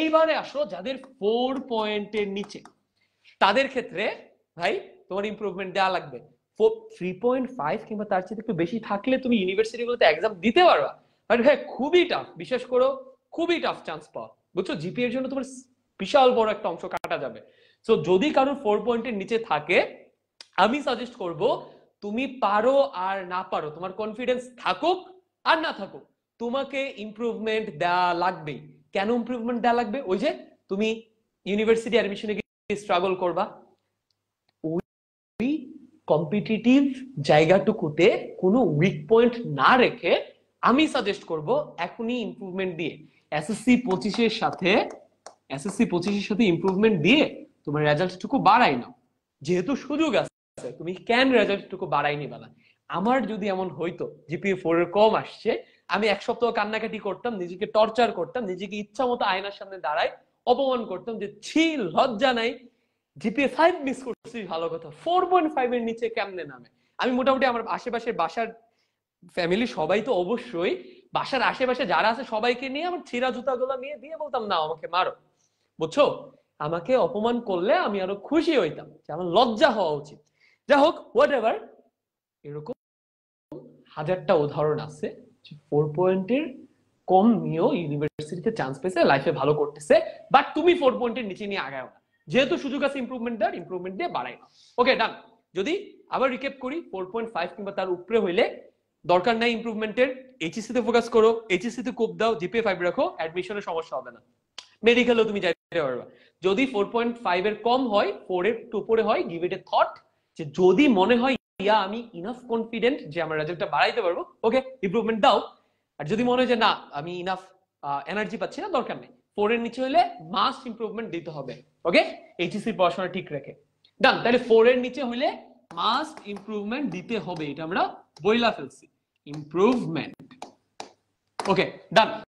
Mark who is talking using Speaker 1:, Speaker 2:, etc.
Speaker 1: এইবারে আসো যাদের ফোর পয়েন্টের নিচে তাদের ক্ষেত্রে ভাই তোমার ইম্প্রুভমেন্ট দেওয়া লাগবে থ্রি পয়েন্ট ফাইভ কিংবা তার চেয়ে একটু বেশি থাকলে তুমি ইউনিভার্সিটিগুলোতে এক্সাম দিতে পারবা বাট ভাই খুবই টাফ বিশেষ করো খুবই টাফ চান্স পাওয়া বুঝছো জিপি এর জন্য তোমার বিশাল বড় একটা অংশ কাটা যাবে সো যদি কারোর ফোর পয়েন্টের নিচে থাকে আমি সাজেস্ট করব তুমি পারো আর না পারো তোমার কনফিডেন্স থাকুক আর না থাকুক তোমাকে ইম্প্রুভমেন্ট দেওয়া লাগবেই কেন ইম্প্রুভমেন্ট দেওয়া লাগবে ওই যে তুমি ইউনিভার্সিটি অ্যাডমিশনে গিয়ে স্ট্রাগল করবা ওই কম্পিটিটিভ জায়গাটুকুতে কোনো উইক পয়েন্ট না রেখে আমি সাজেস্ট করব এখনই ইম্প্রুভমেন্ট দিয়ে এসএসসি পঁচিশের সাথে এসএসসি পঁচিশের সাথে ইম্প্রুভমেন্ট দিয়ে তোমার রেজাল্টটুকু বাড়াই নাও যেহেতু সুযোগ আছে তুমি ক্যান রেজাল্টটুকু বাড়াই নিবা আমার যদি এমন হইতো জিপিএ ফোর এর কম আসছে আমি এক সপ্তাহ কান্নাকাটি করতাম নিজেকে টর্চার করতাম নিজেকে ইচ্ছা মতো আয়নার সামনে দাঁড়াই অপমান করতাম যে ছি লজ্জা নাই জিপিএ ফাইভ মিস করছি ভালো কথা ফোর পয়েন্ট ফাইভ এর নিচে কেমনে নামে আমি মোটামুটি আমার আশেপাশের বাসার ফ্যামিলি সবাই তো অবশ্যই বাসার আশেপাশে যারা আছে সবাইকে নিয়ে আমার ছিঁড়া জুতাগুলো নিয়ে দিয়ে বলতাম না আমাকে মারো বুঝছো আমাকে অপমান করলে আমি আরো খুশি হইতাম যে আমার লজ্জা হওয়া উচিত যাই হোক হোয়াট এভার এরকম হাজারটা উদাহরণ আছে ফোর পয়েন্টের কম নিয়েও ইউনিভার্সিটিতে চান্স পেয়েছে লাইফে ভালো করতেছে বাট তুমি ফোর পয়েন্টের নিচে নিয়ে আগায় না যেহেতু সুযোগ আছে ইম্প্রুভমেন্ট দেওয়ার ইম্প্রুভমেন্ট দিয়ে বাড়াই না ওকে ডান যদি আবার রিকেপ করি ফোর পয়েন্ট ফাইভ কিংবা তার উপরে হইলে দরকার নাই ইম্প্রুভমেন্টের এইচএসসি e তে ফোকাস করো এইচএসসি e তে কোপ দাও জিপিএ ফাইভ রাখো অ্যাডমিশনের সমস্যা হবে না মেডিকেলও তুমি যাইতে পারবা যদি ফোর পয়েন্ট ফাইভ এর কম হয় ফোর এর উপরে হয় গিভ ইট এ থট যে যদি মনে হয় ইয়া আমি ইনাফ কনফিডেন্ট যে আমার রেজাল্টটা বাড়াইতে পারবো ওকে ইমপ্রুভমেন্ট দাও আর যদি মনে হয় যে না আমি ইনাফ এনার্জি পাচ্ছি না দরকার নেই ফোর এর নিচে হলে মাস্ট ইমপ্রুভমেন্ট দিতে হবে ওকে এইচএসসি পড়াশোনা ঠিক রেখে ডান তাহলে ফোর এর নিচে হলে মাস্ট ইমপ্রুভমেন্ট দিতে হবে এটা আমরা বইলা ফেলছি ইমপ্রুভমেন্ট ওকে ডান